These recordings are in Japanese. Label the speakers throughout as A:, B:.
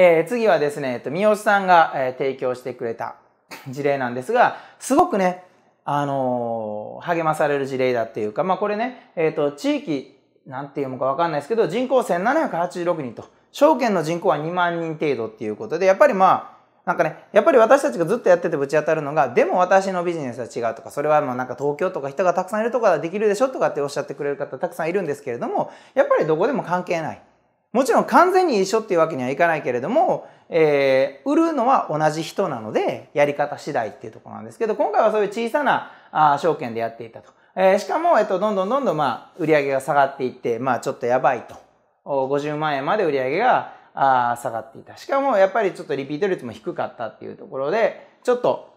A: えー、次はですね、えっと、三好さんが、えー、提供してくれた 事例なんですが、すごくね、あのー、励まされる事例だっていうか、まあ、これね、えっ、と、地域、なんて読うのかわかんないですけど、人口1786人と、証券の人口は2万人程度っていうことで、やっぱりまあ、なんかね、やっぱり私たちがずっとやっててぶち当たるのが、でも私のビジネスは違うとか、それはもうなんか東京とか人がたくさんいるとかできるでしょとかっておっしゃってくれる方たくさんいるんですけれども、やっぱりどこでも関係ない。もちろん完全に一緒っていうわけにはいかないけれども、えー、売るのは同じ人なので、やり方次第っていうところなんですけど、今回はそういう小さなあ証券でやっていたと。えー、しかも、えっと、どんどんどんどん、まあ、売り上げが下がっていって、まあ、ちょっとやばいと。50万円まで売り上げがあ下がっていた。しかも、やっぱりちょっとリピート率も低かったっていうところで、ちょっと、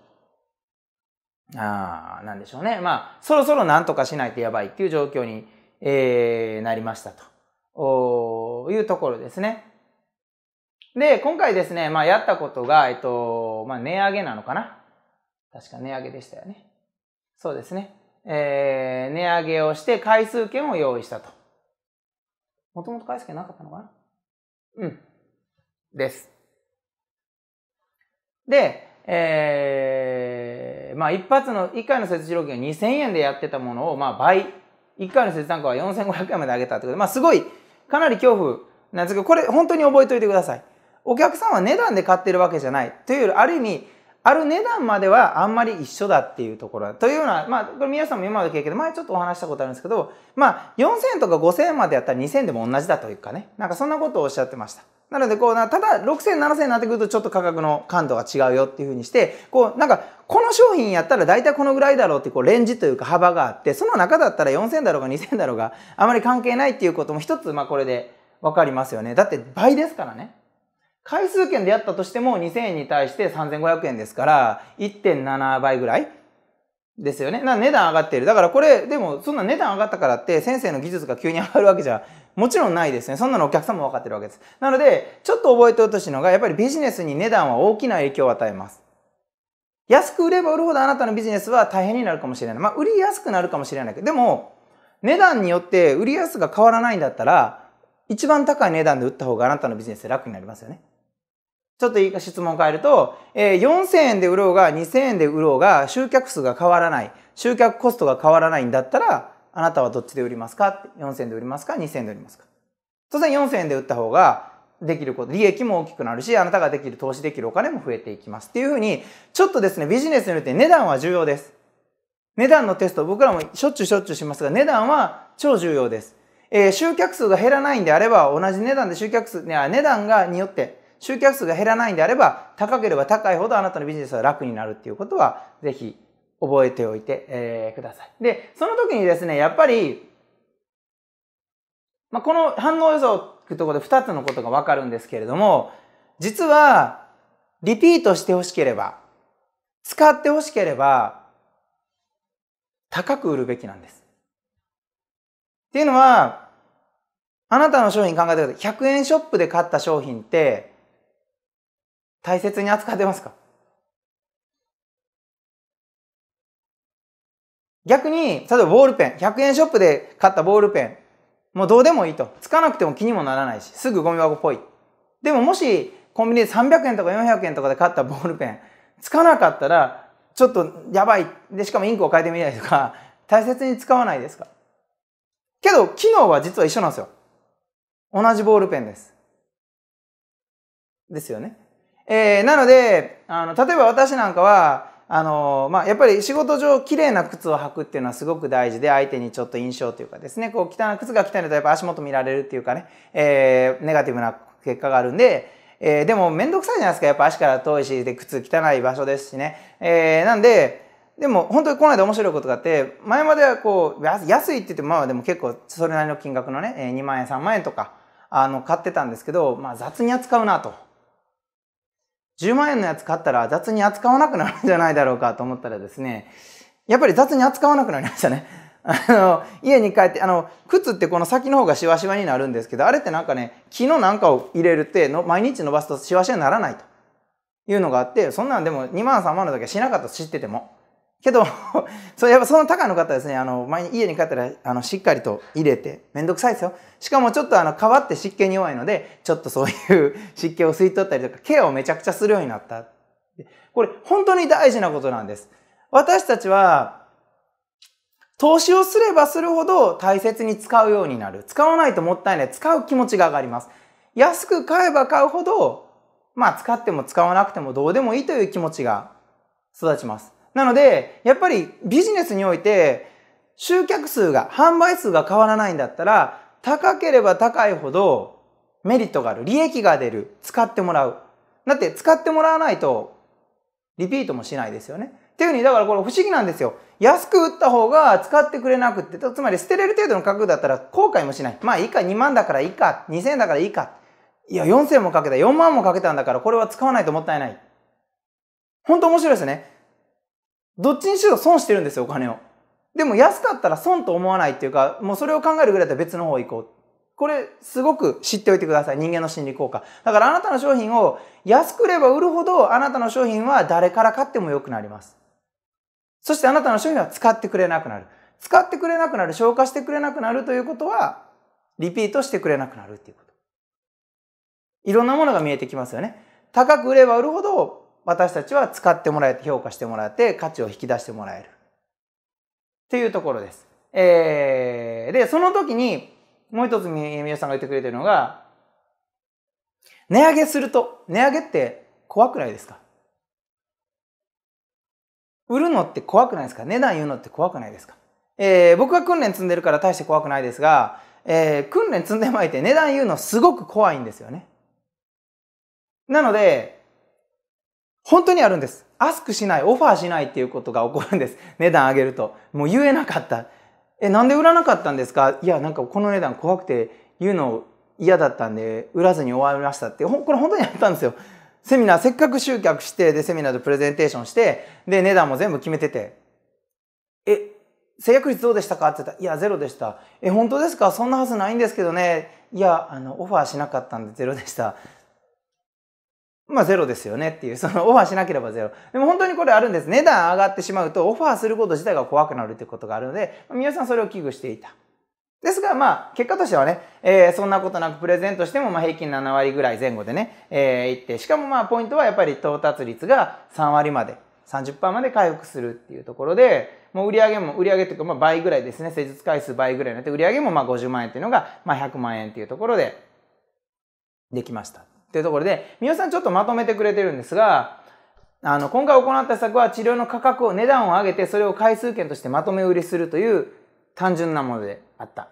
A: ああ、なんでしょうね。まあ、そろそろなんとかしないとやばいっていう状況に、えー、なりましたと。いうところですね。で、今回ですね、まあ、やったことが、えっと、まあ、値上げなのかな確か値上げでしたよね。そうですね。えー、値上げをして回数券を用意したと。もともと回数券なかったのかなうん。です。で、えー、まあ一発の、一回の設置料金が2000円でやってたものを、まあ倍、一回の設置単価は4500円まで上げたってことで、まあすごい、かなり恐怖なんですけど、これ本当に覚えておいてください。お客さんは値段で買ってるわけじゃない。というより、ある意味、ある値段まではあんまり一緒だっていうところ。というのは、まあ、これ皆さんも今まで経験で、前ちょっとお話したことあるんですけど、まあ、4000とか5000までやったら2000でも同じだというかね、なんかそんなことをおっしゃってました。なので、こうただ6000、7000になってくるとちょっと価格の感度が違うよっていうふうにして、こう、なんか、この商品やったら大体このぐらいだろうってこうレンジというか幅があって、その中だったら4000だろうが2000だろうがあまり関係ないっていうことも一つ、まあこれでわかりますよね。だって倍ですからね。回数券でやったとしても2000円に対して3500円ですから、1.7倍ぐらいですよね。な値段上がっている。だからこれ、でもそんな値段上がったからって先生の技術が急に上がるわけじゃもちろんないですね。そんなのお客様も分かってるわけです。なので、ちょっと覚えておほしいのが、やっぱりビジネスに値段は大きな影響を与えます。安く売れば売るほどあなたのビジネスは大変になるかもしれない。まあ、売りやすくなるかもしれないけど、でも、値段によって売りやすが変わらないんだったら、一番高い値段で売った方があなたのビジネスで楽になりますよね。ちょっといいか質問を変えると、えー、4000円で売ろうが2000円で売ろうが集客数が変わらない、集客コストが変わらないんだったら、あなたはどっちで売りますか ?4000 円で売りますか ?2000 円で売りますか当然4000円で売った方ができること、利益も大きくなるし、あなたができる、投資できるお金も増えていきます。っていうふうに、ちょっとですね、ビジネスによって値段は重要です。値段のテスト、僕らもしょっちゅうしょっちゅうしますが、値段は超重要です。えー、集客数が減らないんであれば、同じ値段で集客数、値段がによって、集客数が減らないんであれば、高ければ高いほどあなたのビジネスは楽になるっていうことは、ぜひ覚えておいて、えー、ください。で、その時にですね、やっぱり、まあ、この反応予想ってところで2つのことがわかるんですけれども、実は、リピートしてほしければ、使ってほしければ、高く売るべきなんです。っていうのは、あなたの商品考えてください。100円ショップで買った商品って、大切に扱ってますか逆に、例えばボールペン、100円ショップで買ったボールペン、もうどうでもいいと。つかなくても気にもならないし、すぐゴミ箱っぽい。でももし、コンビニで300円とか400円とかで買ったボールペン、つかなかったら、ちょっとやばい。で、しかもインクを変えてみないとか、大切に使わないですかけど、機能は実は一緒なんですよ。同じボールペンです。ですよね。えー、なので、あの、例えば私なんかは、あの、まあ、やっぱり仕事上綺麗な靴を履くっていうのはすごく大事で、相手にちょっと印象というかですね、こう、汚い靴が汚いとやっぱ足元見られるっていうかね、えー、ネガティブな結果があるんで、えー、でも面倒くさいじゃないですか。やっぱ足から遠いし、で、靴汚い場所ですしね。えー、なんで、でも本当にこの間面白いことがあって、前まではこう、安いって言っても、まあでも結構それなりの金額のね、2万円、3万円とか、あの、買ってたんですけど、まあ雑に扱うなと。10万円のやつ買ったら雑に扱わなくなるんじゃないだろうかと思ったらですね、やっぱり雑に扱わなくなりましたね。あの、家に帰って、あの、靴ってこの先の方がしわしわになるんですけど、あれってなんかね、木のなんかを入れるっての、毎日伸ばすとしわしわにならないというのがあって、そんなんでも2万3万の時はしなかった知ってても。けど、そう、やっぱその高の方ですね、あの、前に家に帰ったら、あの、しっかりと入れて、めんどくさいですよ。しかもちょっとあの、変わって湿気に弱いので、ちょっとそういう 湿気を吸い取ったりとか、ケアをめちゃくちゃするようになった。これ、本当に大事なことなんです。私たちは、投資をすればするほど大切に使うようになる。使わないともったいない。使う気持ちが上がります。安く買えば買うほど、まあ、使っても使わなくてもどうでもいいという気持ちが育ちます。なので、やっぱりビジネスにおいて、集客数が、販売数が変わらないんだったら、高ければ高いほどメリットがある。利益が出る。使ってもらう。だって使ってもらわないと、リピートもしないですよね。っていうふうに、だからこれ不思議なんですよ。安く売った方が使ってくれなくて、つまり捨てれる程度の価格だったら後悔もしない。まあいいか、2万だからいいか、2000円だからいいか。いや、4000もかけた、4万もかけたんだからこれは使わないともったいない。本当面白いですね。どっちにしろ損してるんですよ、お金を。でも安かったら損と思わないっていうか、もうそれを考えるぐらいだったら別の方行こう。これ、すごく知っておいてください。人間の心理効果。だからあなたの商品を安くれば売るほど、あなたの商品は誰から買っても良くなります。そしてあなたの商品は使ってくれなくなる。使ってくれなくなる、消化してくれなくなるということは、リピートしてくれなくなるっていうこと。いろんなものが見えてきますよね。高く売れば売るほど私たちは使ってもらえて評価してもらえて価値を引き出してもらえる。っていうところです。えー、で、その時にもう一つ皆さんが言ってくれてるのが、値上げすると、値上げって怖くないですか売るのって怖くないですか値段言うのって怖くないですかえー、僕は訓練積んでるから大して怖くないですが、えー、訓練積んでまいて値段言うのすごく怖いんですよね。なので、本当にあるんです。アスクしない、オファーしないっていうことが起こるんです。値段上げると。もう言えなかった。え、なんで売らなかったんですかいや、なんかこの値段怖くて言うの嫌だったんで、売らずに終わりましたって。これ本当にあったんですよ。セミナー、せっかく集客して、で、セミナーでプレゼンテーションして、で、値段も全部決めてて。え、制約率どうでしたかって言ったら、いや、ゼロでした。え、本当ですかそんなはずないんですけどね。いや、あの、オファーしなかったんでゼロでした。まあゼロですよねっていう、そのオファーしなければゼロ。でも本当にこれあるんです。値段上がってしまうとオファーすること自体が怖くなるということがあるので、皆さんそれを危惧していた。ですが、まあ、結果としてはね、えー、そんなことなくプレゼントしても、まあ、平均7割ぐらい前後でね、えー、いって、しかもまあ、ポイントはやっぱり到達率が3割まで、30%まで回復するっていうところで、もう売り上げも、売り上げというか、まあ、倍ぐらいですね、施術回数倍ぐらいになって、売り上げもまあ、50万円っていうのが、まあ、100万円っていうところで、できました。っていうところで、三好さんちょっとまとめてくれてるんですが、あの、今回行った策は治療の価格を、値段を上げて、それを回数券としてまとめ売りするという単純なものであった。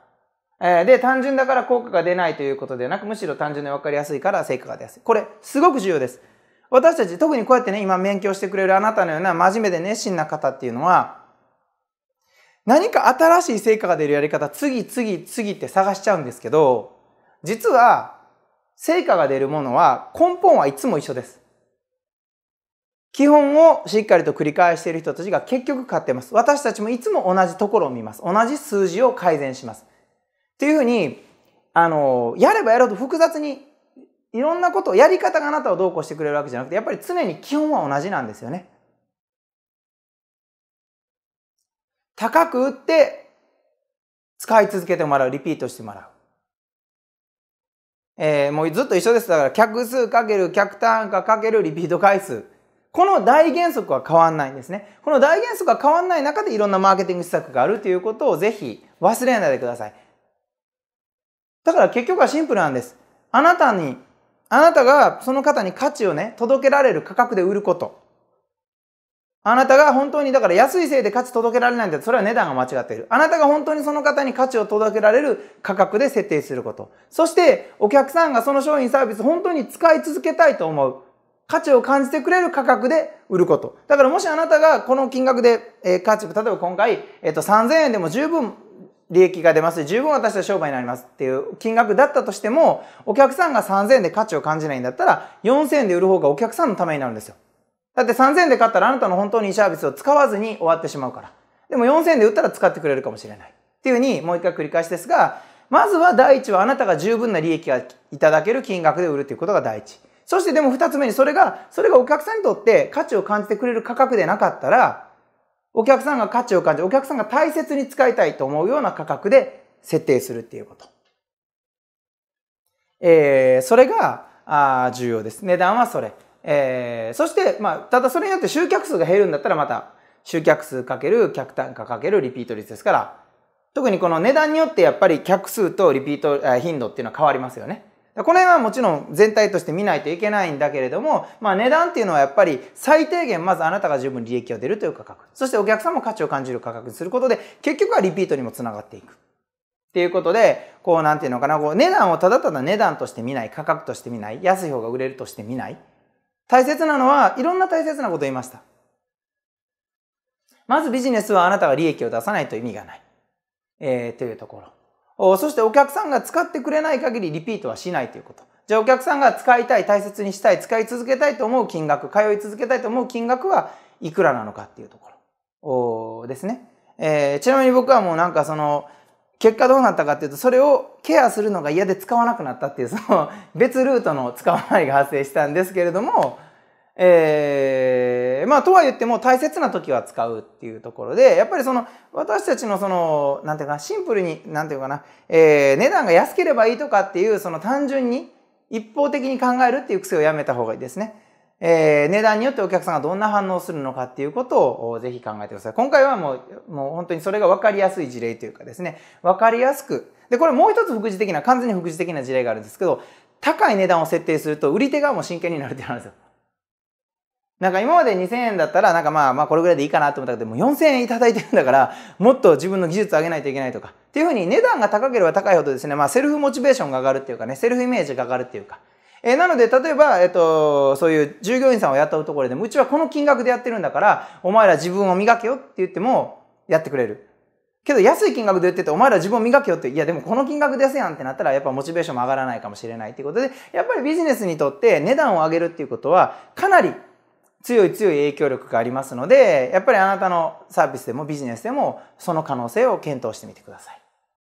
A: えで、単純だから効果が出ないということではなく、むしろ単純で分かりやすいから成果が出やすい。これ、すごく重要です。私たち、特にこうやってね、今勉強してくれるあなたのような真面目で熱心な方っていうのは、何か新しい成果が出るやり方、次々次って探しちゃうんですけど、実は成果が出るものは根本はいつも一緒です。基本をしっかりと繰り返している人たちが結局勝ってます。私たちもいつも同じところを見ます。同じ数字を改善します。っていうふうに、あの、やればやろうと複雑に、いろんなことを、やり方があなたをどうこうしてくれるわけじゃなくて、やっぱり常に基本は同じなんですよね。高く打って、使い続けてもらう、リピートしてもらう。えー、もうずっと一緒です。だから、客数かける客単価かけるリピート回数。この大原則は変わんないんですね。この大原則は変わんない中でいろんなマーケティング施策があるということをぜひ忘れないでください。だから結局はシンプルなんです。あなたに、あなたがその方に価値をね、届けられる価格で売ること。あなたが本当に、だから安いせいで価値届けられないんだそれは値段が間違っている。あなたが本当にその方に価値を届けられる価格で設定すること。そして、お客さんがその商品サービス本当に使い続けたいと思う。価値を感じてくれる価格で売ること。だからもしあなたがこの金額で、えー、価値、例えば今回、えっ、ー、と、3000円でも十分利益が出ます。十分私は商売になりますっていう金額だったとしても、お客さんが3000円で価値を感じないんだったら、4000円で売る方がお客さんのためになるんですよ。だって3000円で買ったらあなたの本当にいいサービスを使わずに終わってしまうから。でも4000円で売ったら使ってくれるかもしれない。っていうふうにもう一回繰り返しですが、まずは第一はあなたが十分な利益がいただける金額で売るということが第一。そしてでも二つ目にそれが、それがお客さんにとって価値を感じてくれる価格でなかったら、お客さんが価値を感じ、お客さんが大切に使いたいと思うような価格で設定するっていうこと。えー、それが、あ重要です。値段はそれ。えー、そして、まあ、ただそれによって集客数が減るんだったらまた集客数かける客単価かけるリピート率ですから、特にこの値段によってやっぱり客数とリピート、頻度っていうのは変わりますよね。この辺はもちろん全体として見ないといけないんだけれども、まあ値段っていうのはやっぱり最低限まずあなたが十分利益を出るという価格、そしてお客さんも価値を感じる価格にすることで、結局はリピートにもつながっていく。っていうことで、こうなんていうのかな、こう値段をただただ値段として見ない、価格として見ない、安い方が売れるとして見ない。大切なのは、いろんな大切なことを言いました。まずビジネスはあなたが利益を出さないと意味がない。えー、というところ。そしてお客さんが使ってくれない限りリピートはしないということ。じゃあお客さんが使いたい、大切にしたい、使い続けたいと思う金額、通い続けたいと思う金額はいくらなのかっていうところですね。えー、ちなみに僕はもうなんかその、結果どうなったかっていうとそれをケアするのが嫌で使わなくなったっていうその 別ルートの使わないが発生したんですけれどもえー、まあとは言っても大切な時は使うっていうところでやっぱりその私たちのその何て言うかなシンプルに何て言うかな、えー、値段が安ければいいとかっていうその単純に一方的に考えるっていう癖をやめた方がいいですね。えー、値段によってお客さんがどんな反応するのかっていうことをぜひ考えてください。今回はもう、もう本当にそれが分かりやすい事例というかですね、分かりやすく。で、これもう一つ副次的な、完全に副次的な事例があるんですけど、高い値段を設定すると売り手側も真剣になるってなんですよ。なんか今まで2000円だったら、なんかまあまあこれぐらいでいいかなと思ったけど、もう4000円いただいてるんだから、もっと自分の技術上げないといけないとか。っていうふうに値段が高ければ高いほどですね、まあセルフモチベーションが上がるっていうかね、セルフイメージが上がるっていうか。えー、なので、例えば、えっ、と、そういう従業員さんを雇うところでも、うちはこの金額でやってるんだから、お前ら自分を磨けよって言っても、やってくれる。けど安い金額で言ってて、お前ら自分を磨けよって、いやでもこの金額ですやんってなったら、やっぱモチベーションも上がらないかもしれないっていうことで、やっぱりビジネスにとって値段を上げるっていうことは、かなり強い強い影響力がありますので、やっぱりあなたのサービスでもビジネスでも、その可能性を検討してみてください。